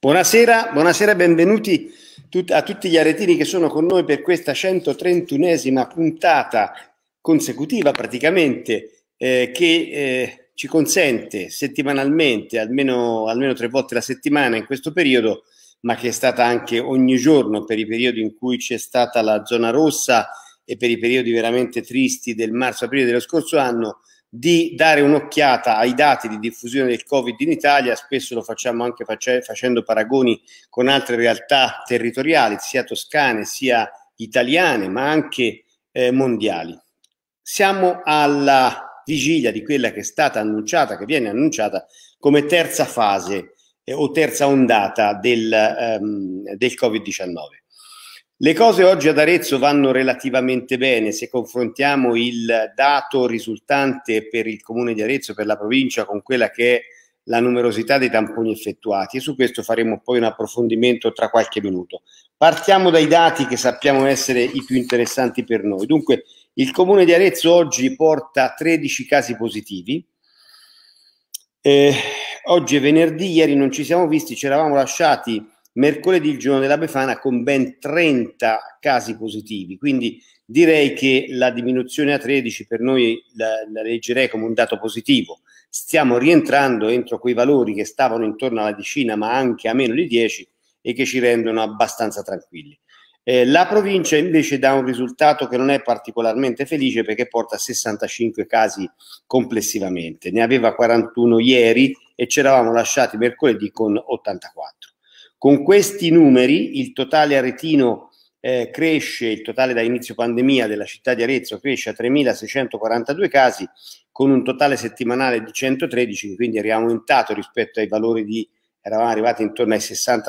Buonasera, buonasera, benvenuti a tutti gli aretini che sono con noi per questa 131esima puntata consecutiva praticamente eh, che eh, ci consente settimanalmente, almeno, almeno tre volte la settimana in questo periodo, ma che è stata anche ogni giorno per i periodi in cui c'è stata la zona rossa e per i periodi veramente tristi del marzo-aprile dello scorso anno, di dare un'occhiata ai dati di diffusione del Covid in Italia, spesso lo facciamo anche face- facendo paragoni con altre realtà territoriali, sia toscane, sia italiane, ma anche eh, mondiali. Siamo alla vigilia di quella che è stata annunciata, che viene annunciata come terza fase eh, o terza ondata del, ehm, del Covid-19. Le cose oggi ad Arezzo vanno relativamente bene se confrontiamo il dato risultante per il comune di Arezzo, per la provincia, con quella che è la numerosità dei tamponi effettuati e su questo faremo poi un approfondimento tra qualche minuto. Partiamo dai dati che sappiamo essere i più interessanti per noi. Dunque, il comune di Arezzo oggi porta 13 casi positivi. Eh, oggi è venerdì, ieri non ci siamo visti, ci eravamo lasciati mercoledì il giorno della Befana con ben 30 casi positivi, quindi direi che la diminuzione a 13 per noi la, la leggerei come un dato positivo. Stiamo rientrando entro quei valori che stavano intorno alla decina ma anche a meno di 10 e che ci rendono abbastanza tranquilli. Eh, la provincia invece dà un risultato che non è particolarmente felice perché porta 65 casi complessivamente, ne aveva 41 ieri e ci eravamo lasciati mercoledì con 84. Con questi numeri il totale aretino eh, cresce, il totale da inizio pandemia della città di Arezzo cresce a 3.642 casi con un totale settimanale di 113, quindi era aumentato rispetto ai valori di, eravamo arrivati intorno ai 60-70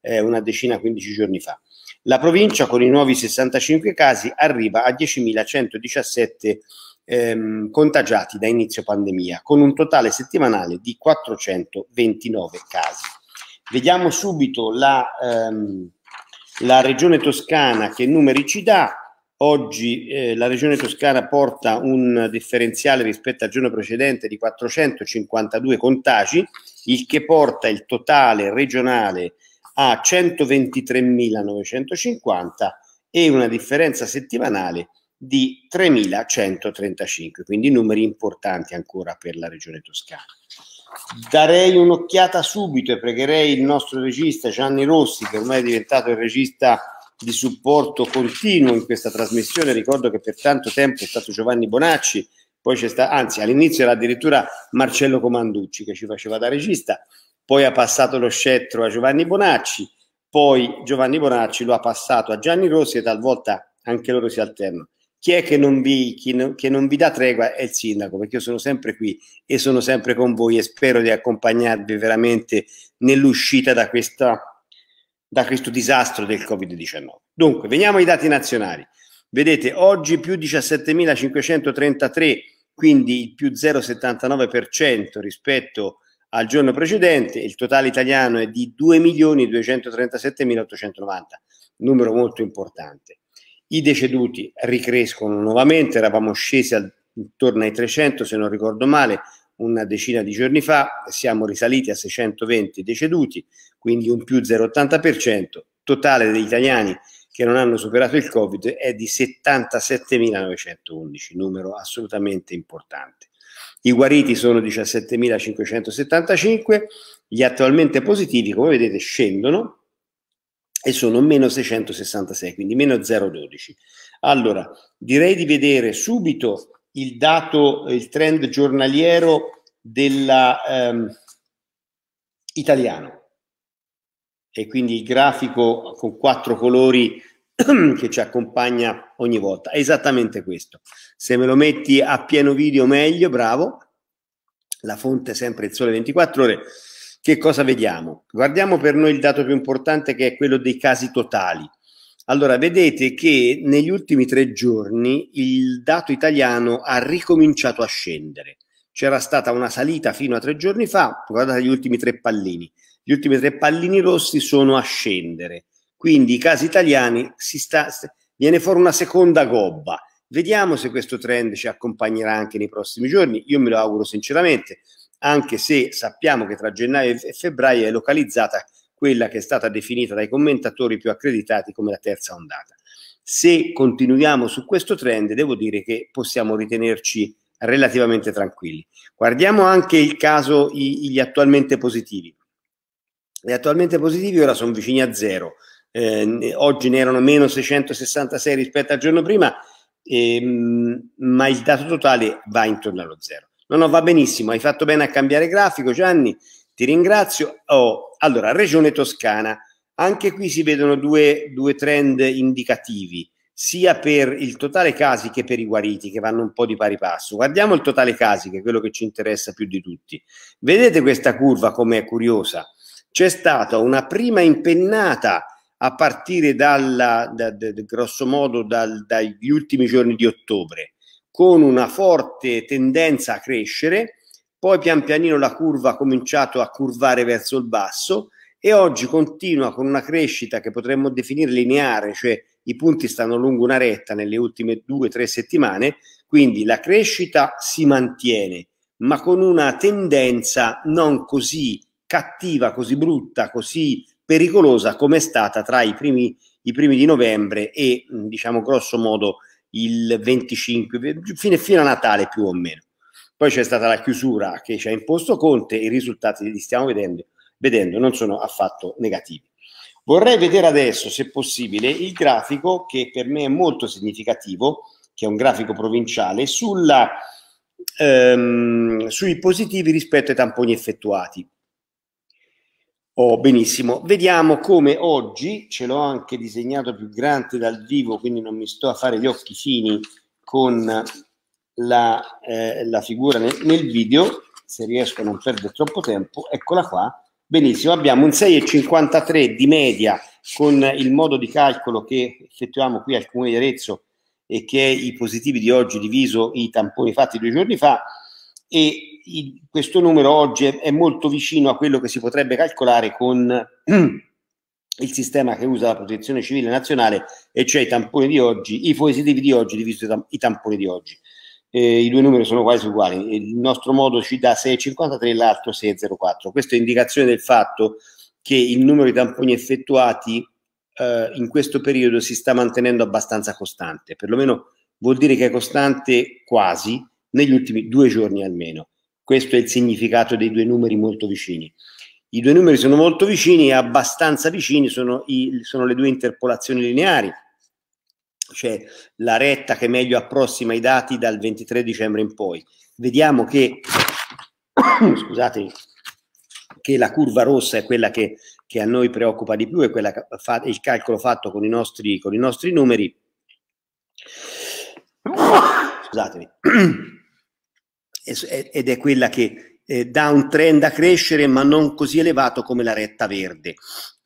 eh, una decina, 15 giorni fa. La provincia con i nuovi 65 casi arriva a 10.117 ehm, contagiati da inizio pandemia, con un totale settimanale di 429 casi. Vediamo subito la, ehm, la regione toscana che numeri ci dà. Oggi eh, la regione toscana porta un differenziale rispetto al giorno precedente di 452 contagi, il che porta il totale regionale a 123.950 e una differenza settimanale di 3.135, quindi numeri importanti ancora per la regione toscana darei un'occhiata subito e pregherei il nostro regista Gianni Rossi, che ormai è diventato il regista di supporto continuo in questa trasmissione. Ricordo che per tanto tempo è stato Giovanni Bonacci, poi c'è stato, anzi all'inizio era addirittura Marcello Comanducci che ci faceva da regista, poi ha passato lo scettro a Giovanni Bonacci, poi Giovanni Bonacci lo ha passato a Gianni Rossi e talvolta anche loro si alternano chi è che non, vi, chi no, che non vi dà tregua è il sindaco, perché io sono sempre qui e sono sempre con voi e spero di accompagnarvi veramente nell'uscita da, questa, da questo disastro del Covid-19. Dunque, veniamo ai dati nazionali. Vedete, oggi più 17.533, quindi il più 0,79% rispetto al giorno precedente, il totale italiano è di 2.237.890, numero molto importante. I deceduti ricrescono nuovamente, eravamo scesi al, intorno ai 300 se non ricordo male una decina di giorni fa, siamo risaliti a 620 deceduti, quindi un più 0,80%, totale degli italiani che non hanno superato il Covid è di 77.911, numero assolutamente importante. I guariti sono 17.575, gli attualmente positivi, come vedete, scendono e sono meno 666, quindi meno 0,12. Allora, direi di vedere subito il dato, eh, il trend giornaliero della, ehm, italiano e quindi il grafico con quattro colori che ci accompagna ogni volta. È esattamente questo. Se me lo metti a pieno video meglio, bravo. La fonte è sempre il sole 24 ore. Che cosa vediamo? Guardiamo per noi il dato più importante che è quello dei casi totali. Allora, vedete che negli ultimi tre giorni il dato italiano ha ricominciato a scendere. C'era stata una salita fino a tre giorni fa, guardate gli ultimi tre pallini. Gli ultimi tre pallini rossi sono a scendere. Quindi i casi italiani si sta, viene fuori una seconda gobba. Vediamo se questo trend ci accompagnerà anche nei prossimi giorni. Io me lo auguro sinceramente anche se sappiamo che tra gennaio e febbraio è localizzata quella che è stata definita dai commentatori più accreditati come la terza ondata. Se continuiamo su questo trend, devo dire che possiamo ritenerci relativamente tranquilli. Guardiamo anche il caso gli attualmente positivi. Gli attualmente positivi ora sono vicini a zero. Eh, oggi ne erano meno 666 rispetto al giorno prima, ehm, ma il dato totale va intorno allo zero. No, no, va benissimo, hai fatto bene a cambiare grafico, Gianni, ti ringrazio. Oh, allora, Regione Toscana, anche qui si vedono due, due trend indicativi, sia per il totale casi che per i guariti, che vanno un po' di pari passo. Guardiamo il totale casi, che è quello che ci interessa più di tutti. Vedete questa curva come è curiosa? C'è stata una prima impennata a partire dalla, da, da, grosso modo dal, dagli ultimi giorni di ottobre con una forte tendenza a crescere, poi pian pianino la curva ha cominciato a curvare verso il basso e oggi continua con una crescita che potremmo definire lineare, cioè i punti stanno lungo una retta nelle ultime due o tre settimane, quindi la crescita si mantiene, ma con una tendenza non così cattiva, così brutta, così pericolosa come è stata tra i primi, i primi di novembre e diciamo grosso modo il 25, fine, fino a Natale più o meno. Poi c'è stata la chiusura che ci ha imposto Conte e i risultati li stiamo vedendo, vedendo non sono affatto negativi. Vorrei vedere adesso, se possibile, il grafico che per me è molto significativo, che è un grafico provinciale, sulla, ehm, sui positivi rispetto ai tamponi effettuati. Oh, benissimo, vediamo come oggi ce l'ho anche disegnato più grande dal vivo, quindi non mi sto a fare gli occhi fini con la, eh, la figura nel, nel, video, se riesco a non perdere troppo tempo, eccola qua, benissimo, abbiamo un 6,53 di media con il modo di calcolo che effettuiamo qui al Comune di Arezzo e che è i positivi di oggi diviso i tamponi fatti due giorni fa e il, questo numero oggi è, è, molto vicino a quello che si potrebbe calcolare con il sistema che usa la protezione civile nazionale, e cioè i tamponi di oggi, i positivi di oggi diviso i tamponi di oggi. Eh, I due numeri sono quasi uguali, il nostro modo ci dà 6,53, l'altro 6,04. Questa è indicazione del fatto che il numero di tamponi effettuati eh, in questo periodo si sta mantenendo abbastanza costante, perlomeno vuol dire che è costante quasi negli ultimi due giorni almeno. Questo è il significato dei due numeri molto vicini. I due numeri sono molto vicini e abbastanza vicini sono, i, sono le due interpolazioni lineari, cioè la retta che meglio approssima i dati dal 23 dicembre in poi. Vediamo che, scusate, che la curva rossa è quella che, che, a noi preoccupa di più, è quella che fa, il calcolo fatto con i nostri, con i nostri numeri. Scusatemi. ed è quella che eh, dà un trend a crescere ma non così elevato come la retta verde.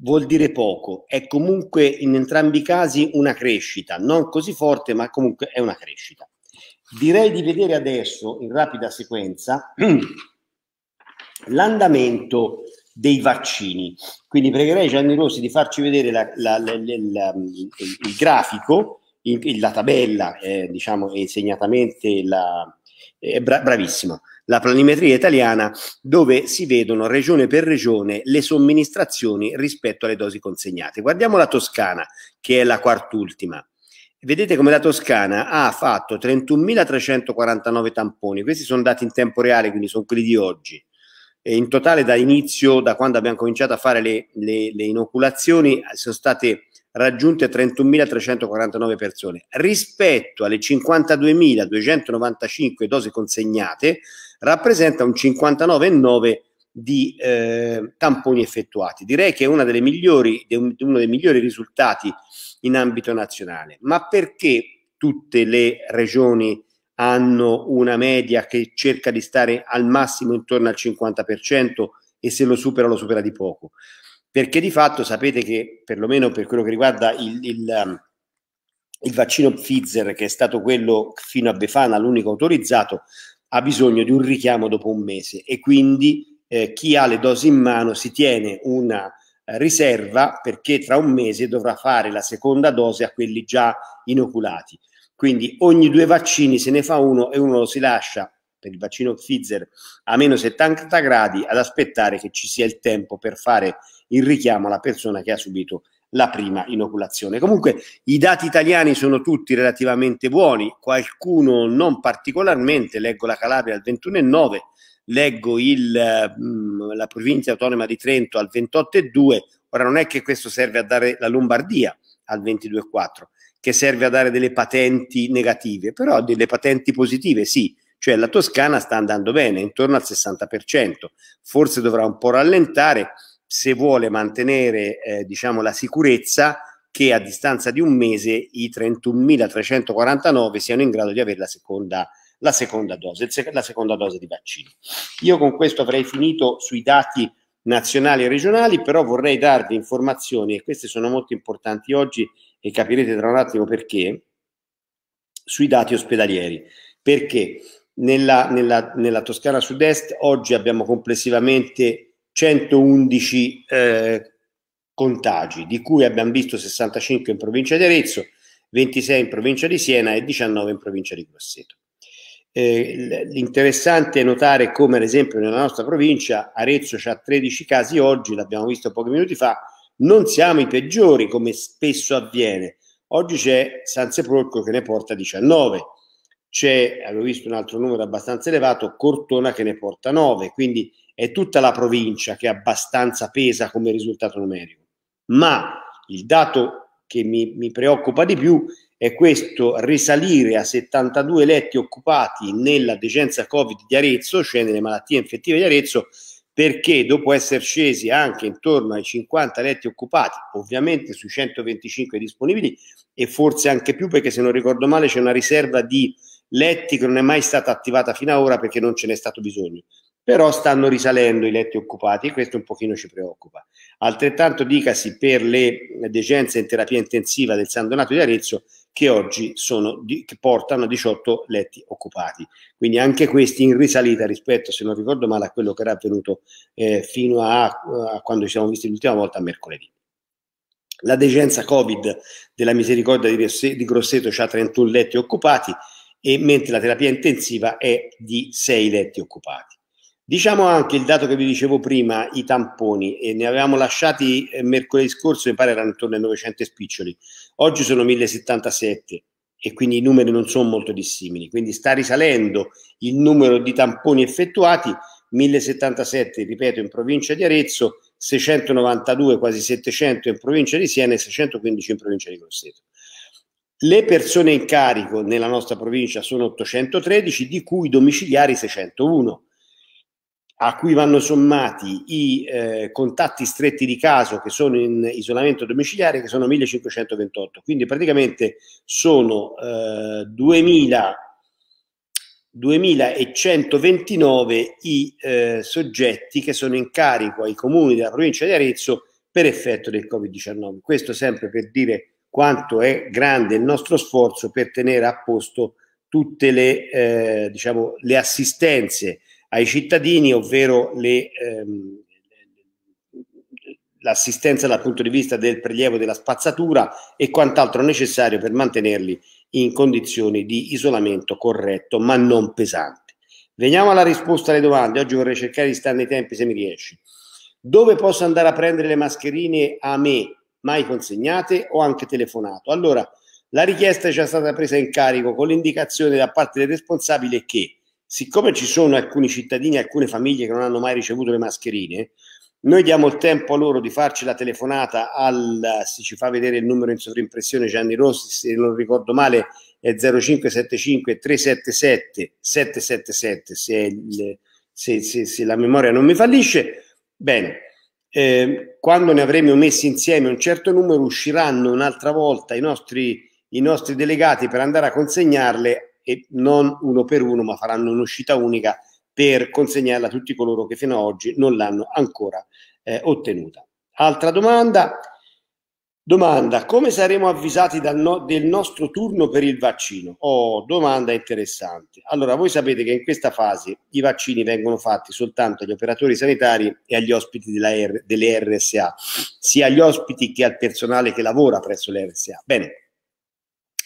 Vuol dire poco, è comunque in entrambi i casi una crescita, non così forte ma comunque è una crescita. Direi di vedere adesso in rapida sequenza l'andamento dei vaccini. Quindi pregherei Gianni Rossi di farci vedere la, la, la, il, il, grafico, il, la tabella, eh, diciamo, e segnatamente la, è bra- bravissimo, la planimetria italiana, dove si vedono regione per regione le somministrazioni rispetto alle dosi consegnate. Guardiamo la Toscana, che è la quart'ultima. Vedete come la Toscana ha fatto 31.349 tamponi, questi sono dati in tempo reale, quindi sono quelli di oggi. E in totale da inizio, da quando abbiamo cominciato a fare le, le, le inoculazioni, sono state raggiunte 31.349 persone, rispetto alle 52.295 dosi consegnate, rappresenta un 59,9% di eh, tamponi effettuati. Direi che è una delle migliori, uno dei migliori risultati in ambito nazionale. Ma perché tutte le regioni hanno una media che cerca di stare al massimo intorno al 50% e se lo supera lo supera di poco? perché di fatto sapete che, perlomeno per quello che riguarda il, il, um, il vaccino Pfizer, che è stato quello fino a Befana l'unico autorizzato, ha bisogno di un richiamo dopo un mese e quindi eh, chi ha le dosi in mano si tiene una eh, riserva perché tra un mese dovrà fare la seconda dose a quelli già inoculati. Quindi ogni due vaccini se ne fa uno e uno lo si lascia per il vaccino Pfizer a meno 70 gradi ad aspettare che ci sia il tempo per fare il richiamo alla persona che ha subito la prima inoculazione. Comunque i dati italiani sono tutti relativamente buoni, qualcuno non particolarmente, leggo la Calabria al 21,9, leggo il, mm, la provincia autonoma di Trento al 28,2, ora non è che questo serve a dare la Lombardia al 22,4, che serve a dare delle patenti negative, però delle patenti positive sì, cioè la Toscana sta andando bene, intorno al 60%, forse dovrà un po' rallentare se vuole mantenere eh, diciamo, la sicurezza che a distanza di un mese i 31.349 siano in grado di avere la seconda, la seconda dose, la seconda dose di vaccino. Io con questo avrei finito sui dati nazionali e regionali, però vorrei darvi informazioni, e queste sono molto importanti oggi e capirete tra un attimo perché, sui dati ospedalieri. Perché nella, nella, nella Toscana Sud-Est oggi abbiamo complessivamente 111 eh, contagi, di cui abbiamo visto 65 in provincia di Arezzo, 26 in provincia di Siena e 19 in provincia di Grosseto. Eh, interessante è notare come, ad esempio, nella nostra provincia Arezzo ha 13 casi oggi, l'abbiamo visto pochi minuti fa, non siamo i peggiori come spesso avviene. Oggi c'è San Sepolcro che ne porta 19, c'è, avevo visto un altro numero abbastanza elevato, Cortona che ne porta 9, quindi è tutta la provincia che abbastanza pesa come risultato numerico. Ma il dato che mi, mi preoccupa di più è questo risalire a 72 letti occupati nella decenza Covid di Arezzo, cioè nelle malattie infettive di Arezzo, perché dopo essere scesi anche intorno ai 50 letti occupati, ovviamente sui 125 disponibili e forse anche più perché se non ricordo male c'è una riserva di letti che non è mai stata attivata fino ad ora perché non ce n'è stato bisogno però stanno risalendo i letti occupati e questo un pochino ci preoccupa. Altrettanto dicasi per le degenze in terapia intensiva del San Donato di Arezzo che oggi sono, che portano 18 letti occupati, quindi anche questi in risalita rispetto, se non ricordo male, a quello che era avvenuto eh, fino a, a quando ci siamo visti l'ultima volta a mercoledì. La degenza Covid della misericordia di Grosseto ha 31 letti occupati e mentre la terapia intensiva è di 6 letti occupati. Diciamo anche il dato che vi dicevo prima, i tamponi, e ne avevamo lasciati eh, mercoledì scorso, mi pare erano intorno ai 900 spiccioli, oggi sono 1077 e quindi i numeri non sono molto dissimili, quindi sta risalendo il numero di tamponi effettuati, 1077, ripeto, in provincia di Arezzo, 692, quasi 700 in provincia di Siena e 615 in provincia di Grosseto. Le persone in carico nella nostra provincia sono 813, di cui domiciliari 601 a cui vanno sommati i eh, contatti stretti di caso che sono in isolamento domiciliare, che sono 1528. Quindi praticamente sono eh, 2000, 2129 i eh, soggetti che sono in carico ai comuni della provincia di Arezzo per effetto del Covid-19. Questo sempre per dire quanto è grande il nostro sforzo per tenere a posto tutte le, eh, diciamo, le assistenze ai cittadini, ovvero le, ehm, l'assistenza dal punto di vista del prelievo della spazzatura e quant'altro necessario per mantenerli in condizioni di isolamento corretto ma non pesante. Veniamo alla risposta alle domande, oggi vorrei cercare di stare nei tempi se mi riesci. Dove posso andare a prendere le mascherine a me, mai consegnate o anche telefonato? Allora, la richiesta è già stata presa in carico con l'indicazione da parte del responsabile che siccome ci sono alcuni cittadini, alcune famiglie che non hanno mai ricevuto le mascherine, noi diamo il tempo a loro di farci la telefonata al, se ci fa vedere il numero in sovrimpressione Gianni Rossi, se non ricordo male è 0575 377 777 se, se, se, se la memoria non mi fallisce. Bene, eh, quando ne avremo messi insieme un certo numero usciranno un'altra volta i nostri, i nostri delegati per andare a consegnarle e non uno per uno, ma faranno un'uscita unica per consegnarla a tutti coloro che fino ad oggi non l'hanno ancora eh, ottenuta. Altra domanda. Domanda, come saremo avvisati no, del nostro turno per il vaccino? Oh, domanda interessante. Allora, voi sapete che in questa fase i vaccini vengono fatti soltanto agli operatori sanitari e agli ospiti R, delle RSA, sia agli ospiti che al personale che lavora presso le RSA. Bene,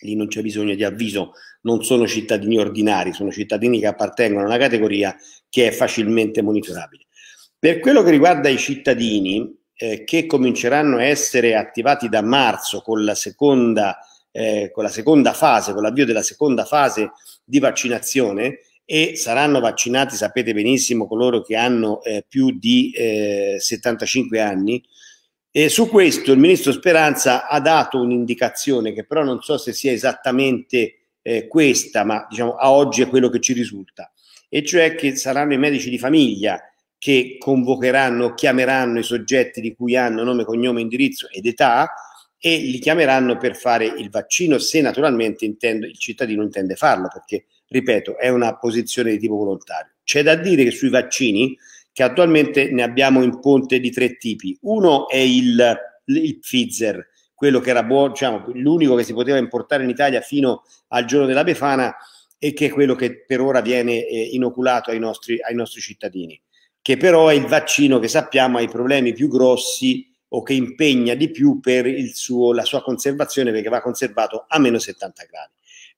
lì non c'è bisogno di avviso, non sono cittadini ordinari, sono cittadini che appartengono a una categoria che è facilmente monitorabile. Per quello che riguarda i cittadini eh, che cominceranno a essere attivati da marzo con la seconda eh, con la seconda fase, con l'avvio della seconda fase di vaccinazione e saranno vaccinati, sapete benissimo, coloro che hanno eh, più di eh, 75 anni, e su questo il ministro Speranza ha dato un'indicazione che però non so se sia esattamente eh, questa, ma diciamo a oggi è quello che ci risulta, e cioè che saranno i medici di famiglia che convocheranno, chiameranno i soggetti di cui hanno nome, cognome, indirizzo ed età e li chiameranno per fare il vaccino se naturalmente intendo, il cittadino intende farlo, perché ripeto è una posizione di tipo volontario. C'è da dire che sui vaccini che attualmente ne abbiamo in ponte di tre tipi. Uno è il, il Pfizer, quello che era buono, diciamo, l'unico che si poteva importare in Italia fino al giorno della Befana e che è quello che per ora viene eh, inoculato ai nostri, ai nostri cittadini, che però è il vaccino che sappiamo ha i problemi più grossi o che impegna di più per suo, la sua conservazione perché va conservato a meno 70 gradi.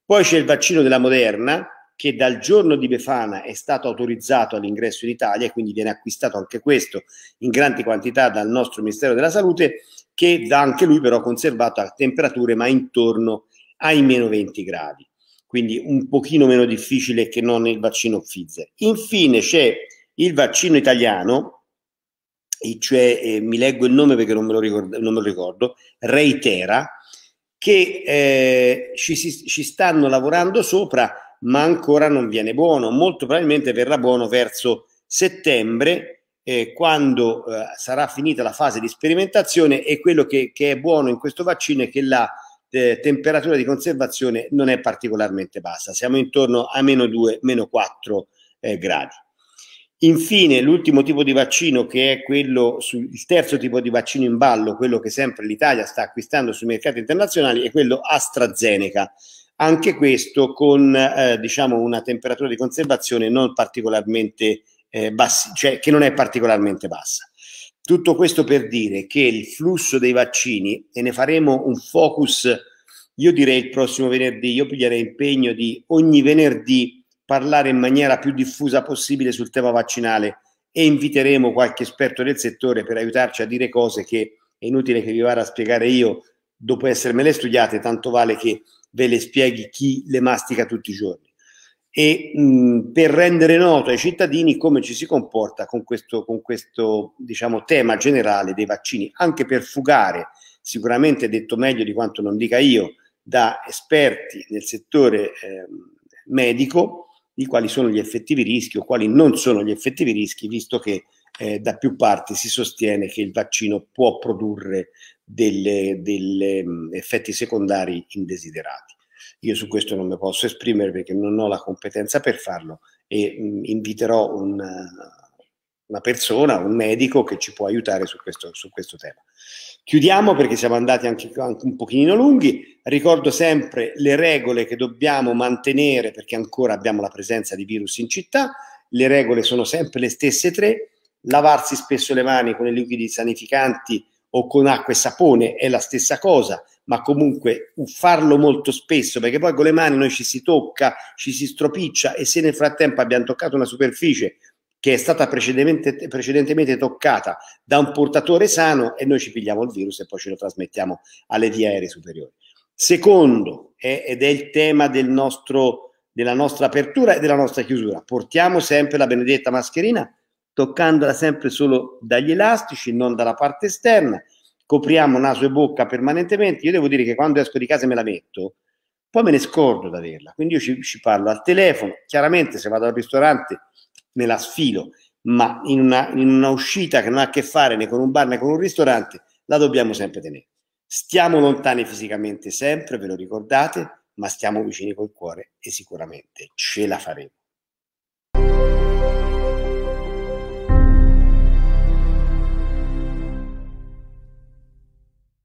Poi c'è il vaccino della Moderna che dal giorno di Befana è stato autorizzato all'ingresso in Italia e quindi viene acquistato anche questo in grandi quantità dal nostro Ministero della Salute, che da anche lui però conservato a temperature ma intorno ai meno 20 gradi, quindi un pochino meno difficile che non il vaccino Pfizer. Infine c'è il vaccino italiano, cioè eh, mi leggo il nome perché non me lo ricordo, me lo ricordo Reitera, che eh, ci, ci stanno lavorando sopra ma ancora non viene buono. Molto probabilmente verrà buono verso settembre, eh, quando eh, sarà finita la fase di sperimentazione e quello che, che, è buono in questo vaccino è che la eh, temperatura di conservazione non è particolarmente bassa, siamo intorno a meno 2, meno 4 eh, gradi. Infine, l'ultimo tipo di vaccino, che è quello, sul, il terzo tipo di vaccino in ballo, quello che sempre l'Italia sta acquistando sui mercati internazionali, è quello AstraZeneca anche questo con eh, diciamo una temperatura di conservazione non particolarmente eh, bassa, cioè che non è particolarmente bassa. Tutto questo per dire che il flusso dei vaccini, e ne faremo un focus, io direi il prossimo venerdì, io piglierei impegno di ogni venerdì parlare in maniera più diffusa possibile sul tema vaccinale e inviteremo qualche esperto del settore per aiutarci a dire cose che è inutile che vi vada a spiegare io dopo essermele studiate, tanto vale che ve le spieghi chi le mastica tutti i giorni. E mh, per rendere noto ai cittadini come ci si comporta con questo, con questo diciamo, tema generale dei vaccini, anche per fugare, sicuramente detto meglio di quanto non dica io, da esperti nel settore eh, medico di quali sono gli effettivi rischi o quali non sono gli effettivi rischi, visto che eh, da più parti si sostiene che il vaccino può produrre degli effetti secondari indesiderati. Io su questo non mi posso esprimere perché non ho la competenza per farlo e mh, inviterò un, una persona, un medico che ci può aiutare su questo, su questo tema. Chiudiamo perché siamo andati anche, anche, un pochino lunghi. Ricordo sempre le regole che dobbiamo mantenere perché ancora abbiamo la presenza di virus in città. Le regole sono sempre le stesse tre lavarsi spesso le mani con i liquidi sanificanti o con acqua e sapone è la stessa cosa, ma comunque farlo molto spesso, perché poi con le mani noi ci si tocca, ci si stropiccia e se nel frattempo abbiamo toccato una superficie che è stata precedentemente, precedentemente toccata da un portatore sano e noi ci pigliamo il virus e poi ce lo trasmettiamo alle vie aeree superiori. Secondo, ed è il tema del nostro, della nostra apertura e della nostra chiusura, portiamo sempre la benedetta mascherina toccandola sempre solo dagli elastici, non dalla parte esterna. Copriamo naso e bocca permanentemente. Io devo dire che quando esco di casa me la metto, poi me ne scordo di averla. Quindi io ci, ci, parlo al telefono. Chiaramente, se vado al ristorante me la sfilo, ma in una, in una uscita che non ha a che fare né con un bar né con un ristorante, la dobbiamo sempre tenere. Stiamo lontani fisicamente sempre, ve lo ricordate, ma stiamo vicini col cuore e sicuramente ce la faremo.